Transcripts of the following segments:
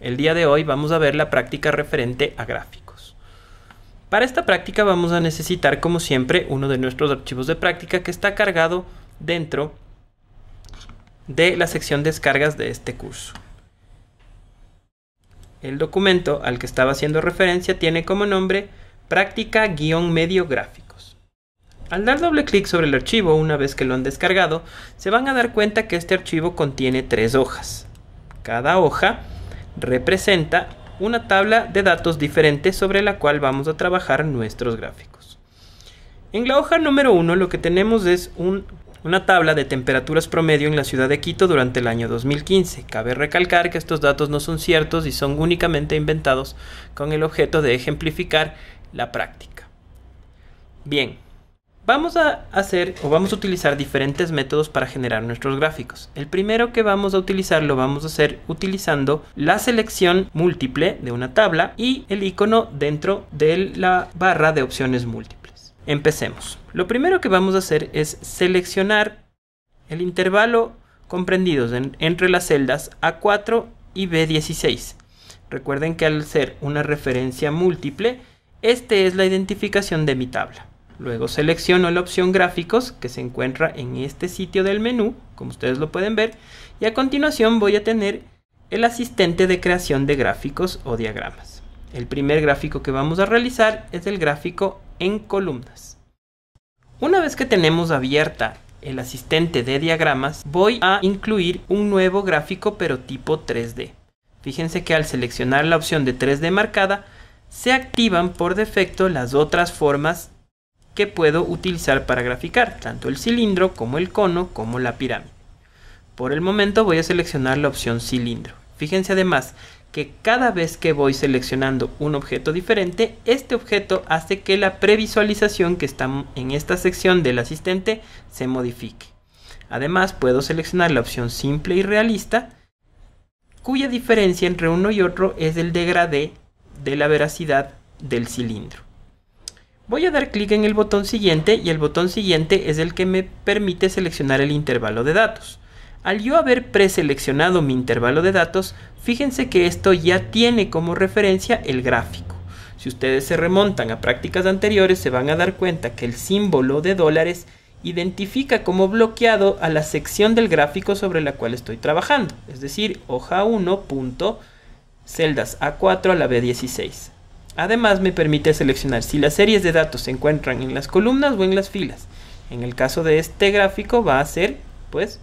El día de hoy vamos a ver la práctica referente a gráficos. Para esta práctica vamos a necesitar como siempre uno de nuestros archivos de práctica que está cargado dentro de la sección descargas de este curso. El documento al que estaba haciendo referencia tiene como nombre práctica-medio gráficos. Al dar doble clic sobre el archivo una vez que lo han descargado, se van a dar cuenta que este archivo contiene tres hojas. Cada hoja representa una tabla de datos diferente sobre la cual vamos a trabajar nuestros gráficos. En la hoja número 1 lo que tenemos es una tabla de temperaturas promedio en la ciudad de Quito durante el año 2015. Cabe recalcar que estos datos no son ciertos y son únicamente inventados con el objeto de ejemplificar la práctica. Bien, Vamos a hacer o vamos a utilizar diferentes métodos para generar nuestros gráficos. El primero que vamos a utilizar lo vamos a hacer utilizando la selección múltiple de una tabla y el icono dentro de la barra de opciones múltiples. Empecemos. Lo primero que vamos a hacer es seleccionar el intervalo comprendido entre las celdas A4 y B16. Recuerden que al ser una referencia múltiple, esta es la identificación de mi tabla. Luego selecciono la opción gráficos que se encuentra en este sitio del menú, como ustedes lo pueden ver, y a continuación voy a tener el asistente de creación de gráficos o diagramas. El primer gráfico que vamos a realizar es el gráfico en columnas. Una vez que tenemos abierta el asistente de diagramas, voy a incluir un nuevo gráfico pero tipo 3D. Fíjense que al seleccionar la opción de 3D marcada, se activan por defecto las otras formas que puedo utilizar para graficar tanto el cilindro como el cono como la pirámide. Por el momento voy a seleccionar la opción cilindro. Fíjense además que cada vez que voy seleccionando un objeto diferente, este objeto hace que la previsualización que está en esta sección del asistente se modifique. Además puedo seleccionar la opción simple y realista, cuya diferencia entre uno y otro es el degradé de la veracidad del cilindro. Voy a dar clic en el botón siguiente y el botón siguiente es el que me permite seleccionar el intervalo de datos. Al yo haber preseleccionado mi intervalo de datos, fíjense que esto ya tiene como referencia el gráfico. Si ustedes se remontan a prácticas anteriores se van a dar cuenta que el símbolo de dólares identifica como bloqueado a la sección del gráfico sobre la cual estoy trabajando, es decir, hoja 1. celdas A4 a la B16. Además me permite seleccionar si las series de datos se encuentran en las columnas o en las filas. En el caso de este gráfico va a ser pues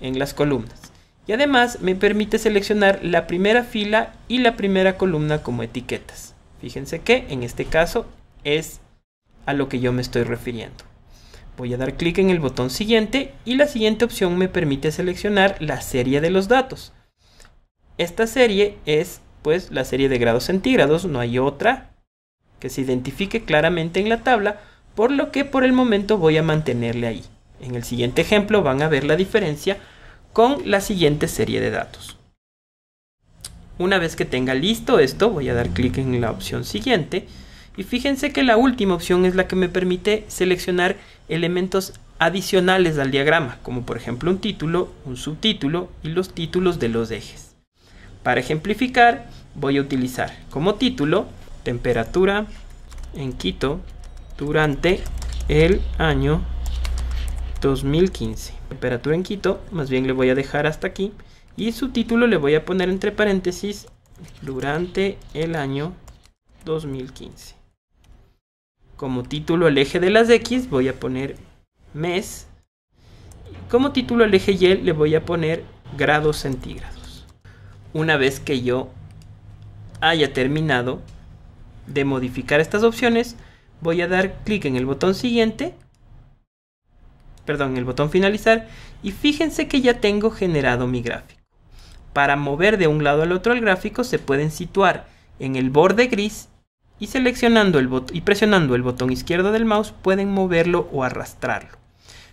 en las columnas. Y además me permite seleccionar la primera fila y la primera columna como etiquetas. Fíjense que en este caso es a lo que yo me estoy refiriendo. Voy a dar clic en el botón siguiente y la siguiente opción me permite seleccionar la serie de los datos. Esta serie es pues la serie de grados centígrados, no hay otra que se identifique claramente en la tabla, por lo que por el momento voy a mantenerle ahí. En el siguiente ejemplo van a ver la diferencia con la siguiente serie de datos. Una vez que tenga listo esto, voy a dar clic en la opción siguiente y fíjense que la última opción es la que me permite seleccionar elementos adicionales al diagrama, como por ejemplo un título, un subtítulo y los títulos de los ejes. Para ejemplificar, voy a utilizar como título temperatura en Quito durante el año 2015. Temperatura en Quito, más bien le voy a dejar hasta aquí y su título le voy a poner entre paréntesis durante el año 2015. Como título al eje de las X voy a poner mes. Como título al eje Y le voy a poner grados centígrados. Una vez que yo haya terminado de modificar estas opciones, voy a dar clic en el botón siguiente, perdón, el botón finalizar, y fíjense que ya tengo generado mi gráfico. Para mover de un lado al otro el gráfico se pueden situar en el borde gris y seleccionando el botón y presionando el botón izquierdo del mouse pueden moverlo o arrastrarlo.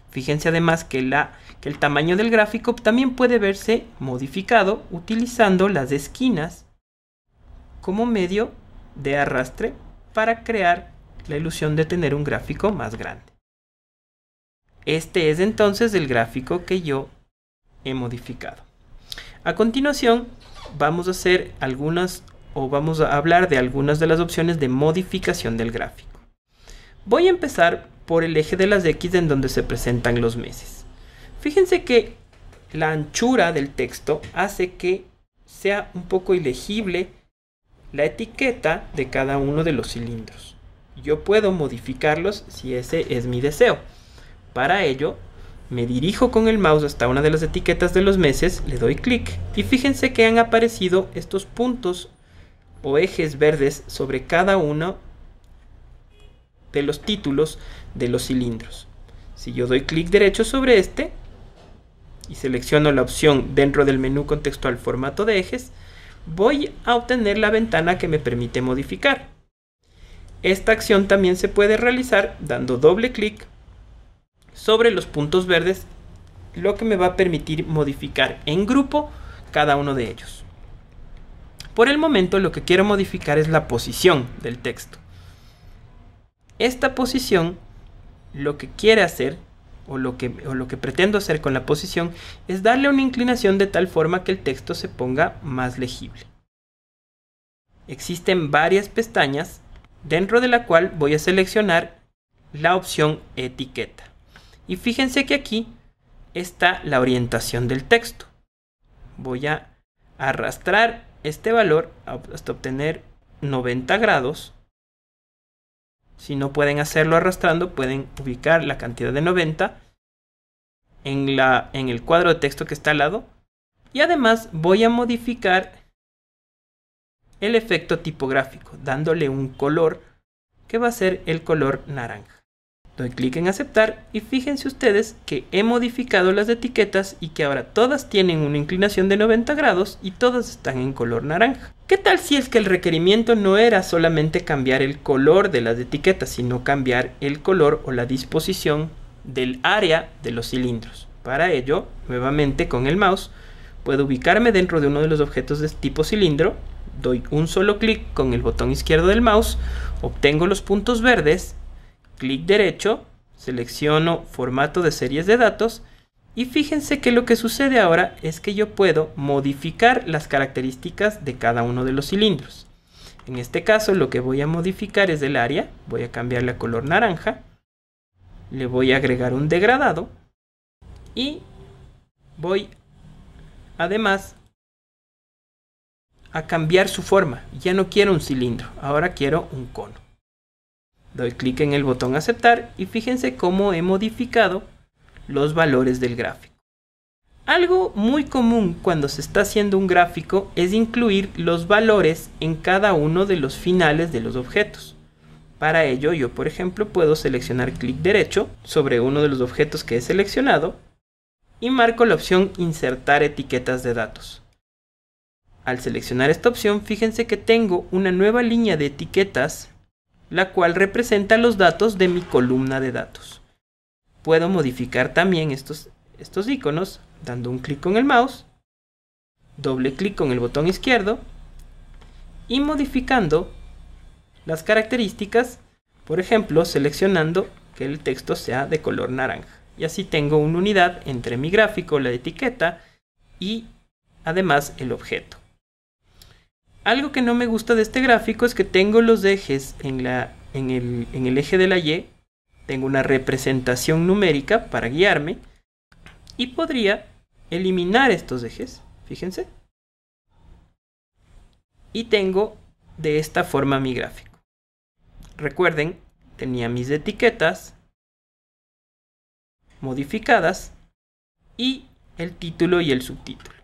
Fíjense además que el tamaño del gráfico también puede verse modificado utilizando las esquinas como medio de arrastre para crear la ilusión de tener un gráfico más grande. Este es entonces el gráfico que yo he modificado. A continuación vamos a hacer algunas o vamos a hablar de algunas de las opciones de modificación del gráfico. Voy a empezar por el eje de las X en donde se presentan los meses. Fíjense que la anchura del texto hace que sea un poco ilegible la etiqueta de cada uno de los cilindros. Yo puedo modificarlos si ese es mi deseo. Para ello, me dirijo con el mouse hasta una de las etiquetas de los meses, le doy clic y fíjense que han aparecido estos puntos o ejes verdes sobre cada uno de los títulos de los cilindros. Si yo doy clic derecho sobre este y selecciono la opción dentro del menú contextual formato de ejes, voy a obtener la ventana que me permite modificar. Esta acción también se puede realizar dando doble clic sobre los puntos verdes, lo que me va a permitir modificar en grupo cada uno de ellos. Por el momento lo que quiero modificar es la posición del texto. Esta posición lo que quiere hacer o lo, que, o lo que pretendo hacer con la posición es darle una inclinación de tal forma que el texto se ponga más legible. Existen varias pestañas dentro de la cual voy a seleccionar la opción etiqueta. Y fíjense que aquí está la orientación del texto. Voy a arrastrar este valor hasta obtener 90 grados si no pueden hacerlo arrastrando, pueden ubicar la cantidad de 90 en, el cuadro de texto que está al lado. Y además voy a modificar el efecto tipográfico, dándole un color que va a ser el color naranja. Doy clic en aceptar y fíjense ustedes que he modificado las etiquetas y que ahora todas tienen una inclinación de 90 grados y todas están en color naranja. ¿Qué tal si es que el requerimiento no era solamente cambiar el color de las etiquetas, sino cambiar el color o la disposición del área de los cilindros? Para ello, nuevamente con el mouse, puedo ubicarme dentro de uno de los objetos de tipo cilindro, doy un solo clic con el botón izquierdo del mouse, obtengo los puntos verdes clic derecho, selecciono formato de series de datos y fíjense que lo que sucede ahora es que yo puedo modificar las características de cada uno de los cilindros. En este caso lo que voy a modificar es el área, voy a cambiarle a color naranja, le voy a agregar un degradado y voy además a cambiar su forma. Ya no quiero un cilindro, ahora quiero un cono. Doy clic en el botón aceptar y fíjense cómo he modificado los valores del gráfico. Algo muy común cuando se está haciendo un gráfico es incluir los valores en cada uno de los finales de los objetos. Para ello yo por ejemplo puedo seleccionar clic derecho sobre uno de los objetos que he seleccionado y marco la opción insertar etiquetas de datos. Al seleccionar esta opción fíjense que tengo una nueva línea de etiquetas la cual representa los datos de mi columna de datos. Puedo modificar también estos, estos iconos dando un clic con el mouse, doble clic con el botón izquierdo y modificando las características, por ejemplo, seleccionando que el texto sea de color naranja. Y así tengo una unidad entre mi gráfico, la etiqueta y además el objeto. Algo que no me gusta de este gráfico es que tengo los ejes en, el eje de la Y, tengo una representación numérica para guiarme y podría eliminar estos ejes, fíjense. Y tengo de esta forma mi gráfico. Recuerden, tenía mis etiquetas modificadas y el título y el subtítulo.